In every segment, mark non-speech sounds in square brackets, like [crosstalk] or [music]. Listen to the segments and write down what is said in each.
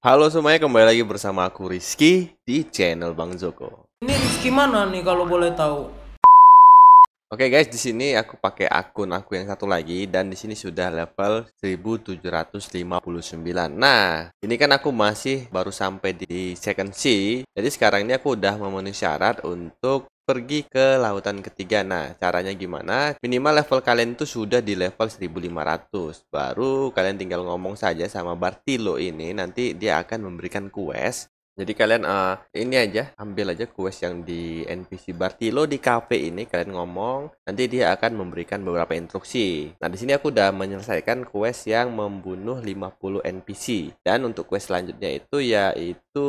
Halo semuanya, kembali lagi bersama aku Rizky di channel Bang Joko. Ini Rizky mana nih kalau boleh tahu? Oke okay guys, di sini aku pakai akun aku yang satu lagi dan di sini sudah level 1759. Nah, ini kan aku masih baru sampai di second C. Jadi sekarang ini aku udah memenuhi syarat untuk pergi ke lautan ketiga. Nah, caranya gimana? Minimal level kalian itu sudah di level 1500. Baru kalian tinggal ngomong saja sama Bartilo ini, nanti dia akan memberikan quest jadi kalian uh, ini aja, ambil aja quest yang di NPC Bartilo di cafe ini kalian ngomong, nanti dia akan memberikan beberapa instruksi. Nah, di sini aku udah menyelesaikan quest yang membunuh 50 NPC. Dan untuk quest selanjutnya itu yaitu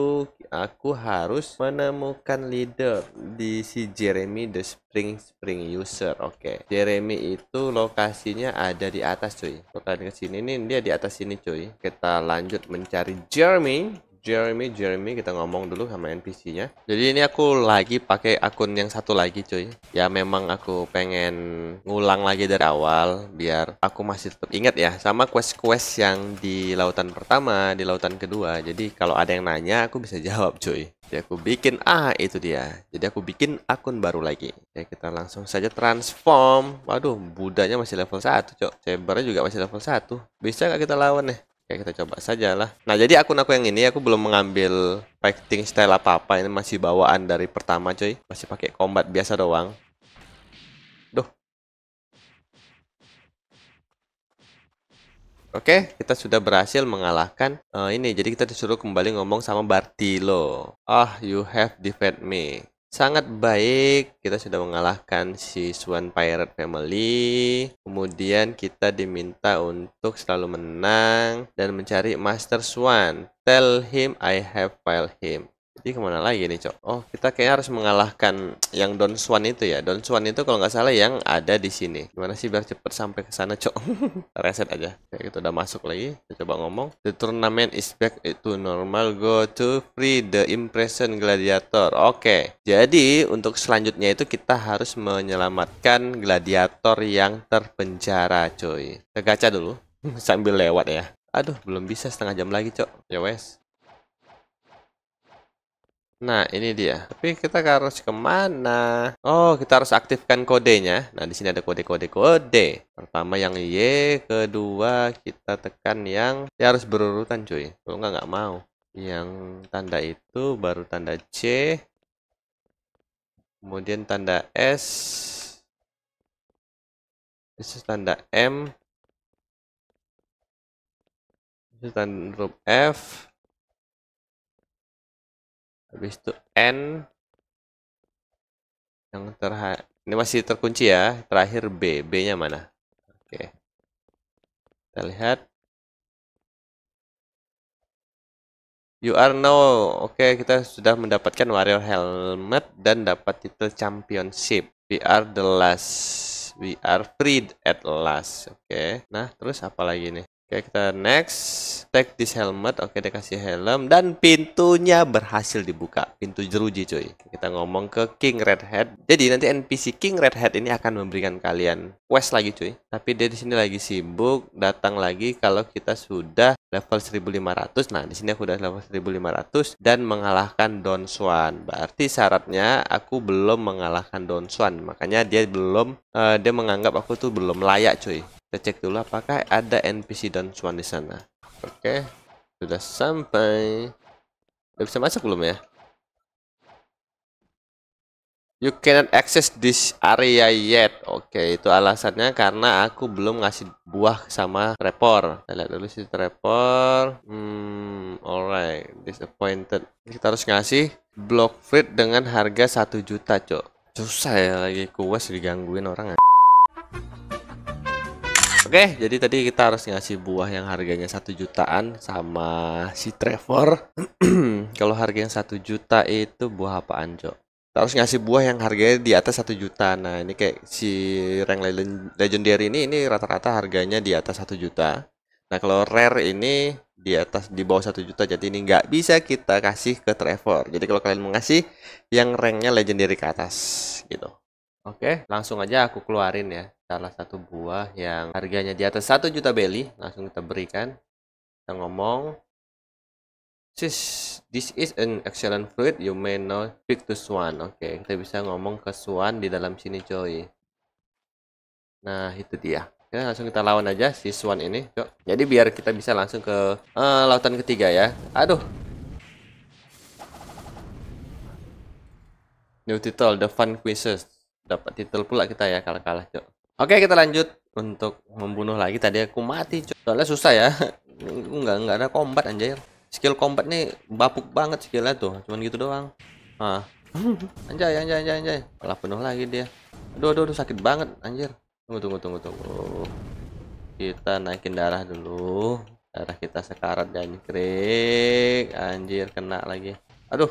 aku harus menemukan leader di si Jeremy the Spring Spring User. Oke. Okay. Jeremy itu lokasinya ada di atas, cuy. Kita ke sini nih dia di atas sini, cuy. Kita lanjut mencari Jeremy Jeremy, Jeremy kita ngomong dulu sama NPC-nya. Jadi ini aku lagi pakai akun yang satu lagi cuy. Ya memang aku pengen ngulang lagi dari awal biar aku masih tetap ingat ya sama quest-quest yang di lautan pertama, di lautan kedua. Jadi kalau ada yang nanya aku bisa [laughs] jawab cuy. Jadi aku bikin ah itu dia. Jadi aku bikin akun baru lagi. Ya kita langsung saja transform. Waduh, budanya masih level 1, Cok. Chambernya juga masih level 1. Bisa nggak kita lawan nih? Oke, kita coba saja lah. Nah, jadi akun aku yang ini aku belum mengambil fighting style apa-apa. Ini masih bawaan dari pertama, coy. Masih pakai combat biasa doang. Duh. Oke, kita sudah berhasil mengalahkan uh, ini. Jadi kita disuruh kembali ngomong sama Bartilo. Ah, oh, you have defend me sangat baik kita sudah mengalahkan si Swan Pirate Family kemudian kita diminta untuk selalu menang dan mencari Master Swan tell him I have filed him jadi kemana lagi nih, Cok? Oh, kita kayak harus mengalahkan yang Don Swan itu ya. Don Swan itu kalau nggak salah yang ada di sini. Gimana sih biar cepet sampai ke sana, Cok? [laughs] Reset aja. Kayak gitu udah masuk lagi. Kita coba ngomong. The tournament is back itu normal. Go to free the impression gladiator. Oke. Okay. Jadi, untuk selanjutnya itu kita harus menyelamatkan gladiator yang terpenjara, coy. Kita gacha dulu. [laughs] Sambil lewat ya. Aduh, belum bisa setengah jam lagi, Cok. Ya wes. Nah, ini dia. Tapi kita harus kemana? Oh, kita harus aktifkan kodenya. Nah, di sini ada kode-kode kode. Pertama yang Y, kedua kita tekan yang ya harus berurutan cuy. Kalau nggak nggak mau. Yang tanda itu baru tanda C, kemudian tanda S, itu tanda M, itu tanda huruf F, habis itu N yang terha ini masih terkunci ya terakhir B B nya mana oke kita lihat You are now oke kita sudah mendapatkan warrior helmet dan dapat titel championship We are the last we are freed at last oke nah terus apa lagi nih Oke, kita next. Take this helmet. Oke, dia kasih helm. Dan pintunya berhasil dibuka. Pintu jeruji, cuy. Kita ngomong ke King Redhead. Jadi, nanti NPC King Redhead ini akan memberikan kalian quest lagi, cuy. Tapi dia di sini lagi sibuk. Datang lagi kalau kita sudah level 1500. Nah, di sini aku udah level 1500 dan mengalahkan Don Swan. Berarti syaratnya aku belum mengalahkan Don Swan. Makanya dia belum, uh, dia menganggap aku tuh belum layak, cuy. Kita cek dulu apakah ada NPC dan swan di sana. Oke, okay. sudah sampai. Udah bisa masuk belum ya? You cannot access this area yet. Oke, okay, itu alasannya karena aku belum ngasih buah sama trepor. Kita lihat dulu si trepor, Hmm, alright, disappointed. Kita harus ngasih block fruit dengan harga 1 juta, Cok. Susah ya lagi kuas digangguin orang. Ya. Oke, jadi tadi kita harus ngasih buah yang harganya satu jutaan sama si Trevor. [clears throat] Kalau harga yang satu juta itu buah apaan, Cok? Kita harus ngasih buah yang harganya di atas satu juta. Nah, ini kayak si rank legendary ini, ini rata-rata harganya di atas satu juta. Nah, kalau rare ini di atas di bawah satu juta, jadi ini nggak bisa kita kasih ke Trevor. Jadi kalau kalian mau ngasih yang ranknya legendary ke atas, gitu. Oke, langsung aja aku keluarin ya salah satu buah yang harganya di atas 1 juta beli langsung kita berikan kita ngomong This, this is an excellent fruit. You may not speak to Swan. Oke, okay, kita bisa ngomong ke Swan di dalam sini, coy. Nah, itu dia. Oke, ya, langsung kita lawan aja si Swan ini, Jadi biar kita bisa langsung ke uh, lautan ketiga ya. Aduh. New title, The Fun Quizzes. Dapat title pula kita ya kalah kalah, -kalah, Oke, kita lanjut untuk membunuh lagi. Tadi aku mati, soalnya susah ya. Enggak [laughs] enggak ada combat anjir. Skill combat nih bapuk banget skillnya tuh. Cuman gitu doang. Ah. [laughs] anjay, anjay, anjay, anjay. Malah penuh lagi dia. Aduh, aduh, aduh sakit banget anjir. Tunggu, tunggu, tunggu, tunggu. Kita naikin darah dulu. Darah kita sekarat dan krik. Anjir, kena lagi. Aduh,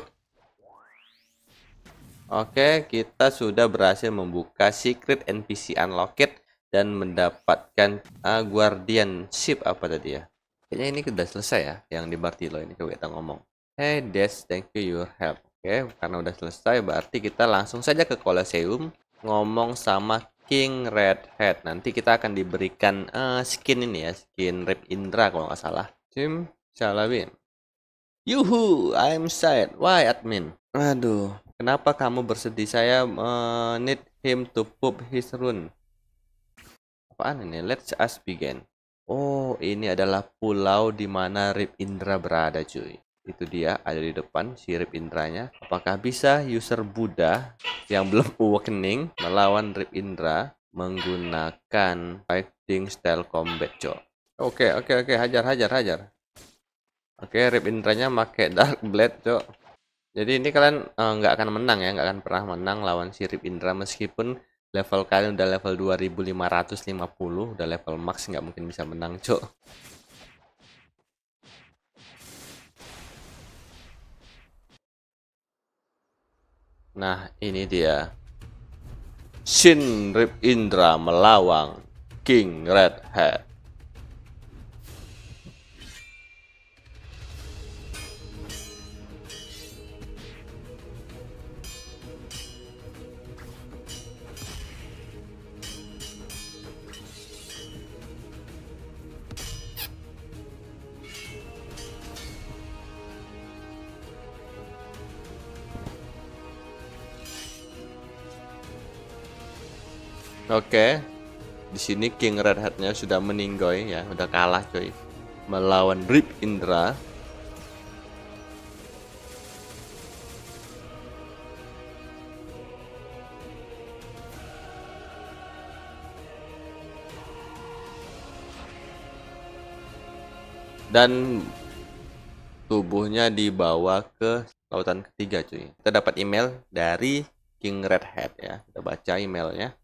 Oke, kita sudah berhasil membuka secret NPC unlocked dan mendapatkan uh, ah, guardian ship apa tadi ya? Kayaknya ini sudah selesai ya yang di Bartilo ini coba kita ngomong. Hey Des, thank you your help. Oke, karena udah selesai berarti kita langsung saja ke Colosseum ngomong sama King Redhead. Nanti kita akan diberikan uh, skin ini ya, skin Rip Indra kalau nggak salah. Tim Salabin. Yuhu, I'm sad. Why admin? Aduh, Kenapa kamu bersedih? Saya uh, need him to poop his rune. Apaan ini? Let's us begin. Oh, ini adalah pulau di mana Rip Indra berada, cuy. Itu dia, ada di depan si Rip Indranya. Apakah bisa user Buddha yang belum awakening melawan Rip Indra menggunakan fighting style combat, cuy? Oke, okay, oke, okay, oke, okay. hajar, hajar, hajar. Oke, Rip Indranya pakai Dark Blade, cok. Jadi ini kalian eh, nggak akan menang ya, nggak akan pernah menang lawan Sirip Indra meskipun level kalian udah level 2550, udah level max nggak mungkin bisa menang, cok. Nah, ini dia. Shin Rip Indra melawan King Red Hat. Oke. Di sini King Red hat sudah meninggoy ya, udah kalah coy. Melawan Rip Indra. Dan tubuhnya dibawa ke lautan ketiga cuy. Kita dapat email dari King Red Hat ya. Kita baca emailnya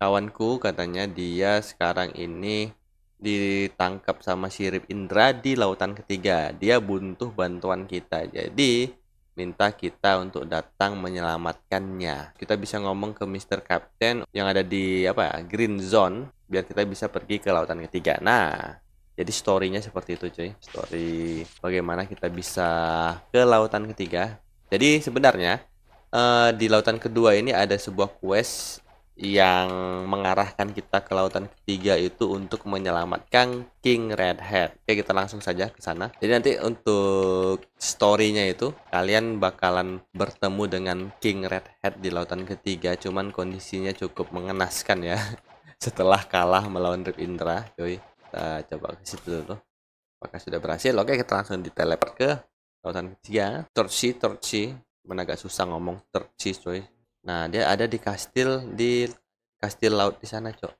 kawanku katanya dia sekarang ini ditangkap sama Sirip Indra di lautan ketiga. Dia butuh bantuan kita. Jadi minta kita untuk datang menyelamatkannya. Kita bisa ngomong ke Mr. Captain yang ada di apa Green Zone biar kita bisa pergi ke lautan ketiga. Nah, jadi storynya seperti itu cuy. Story bagaimana kita bisa ke lautan ketiga. Jadi sebenarnya uh, di lautan kedua ini ada sebuah quest yang mengarahkan kita ke lautan ketiga itu untuk menyelamatkan King Redhead. Oke, kita langsung saja ke sana. Jadi nanti untuk story-nya itu kalian bakalan bertemu dengan King Redhead di lautan ketiga, cuman kondisinya cukup mengenaskan ya. [laughs] Setelah kalah melawan Rip Indra, cuy. Kita coba ke situ dulu. Apakah sudah berhasil? Oke, kita langsung diteleport ke lautan ketiga. Torchi, Torchi. Mana agak susah ngomong Torchi, cuy Nah, dia ada di kastil di kastil laut di sana, Cok.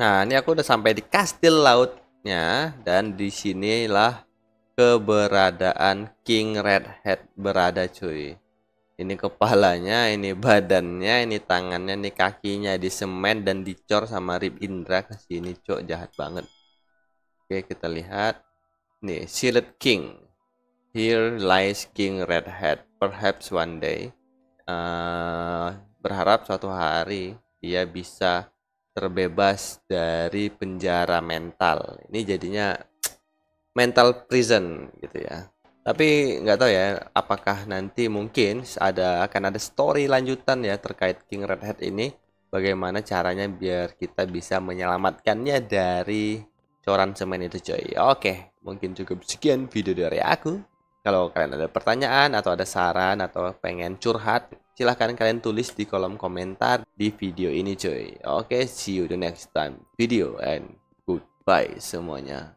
Nah, ini aku udah sampai di kastil lautnya dan di sinilah keberadaan King Redhead berada, cuy. Ini kepalanya, ini badannya, ini tangannya, ini kakinya di semen dan dicor sama Rip Indra ke sini, Cok. Jahat banget. Oke, kita lihat. Nih, Silent King. Here lies King Redhead. Perhaps one day uh, berharap suatu hari dia bisa terbebas dari penjara mental. Ini jadinya mental prison gitu ya. Tapi nggak tahu ya, apakah nanti mungkin ada akan ada story lanjutan ya terkait King Red Hat ini. Bagaimana caranya biar kita bisa menyelamatkannya dari coran semen itu coy. Oke, mungkin cukup sekian video dari aku. Kalau kalian ada pertanyaan atau ada saran atau pengen curhat, silahkan kalian tulis di kolom komentar di video ini cuy. Oke, okay, see you the next time video and goodbye semuanya.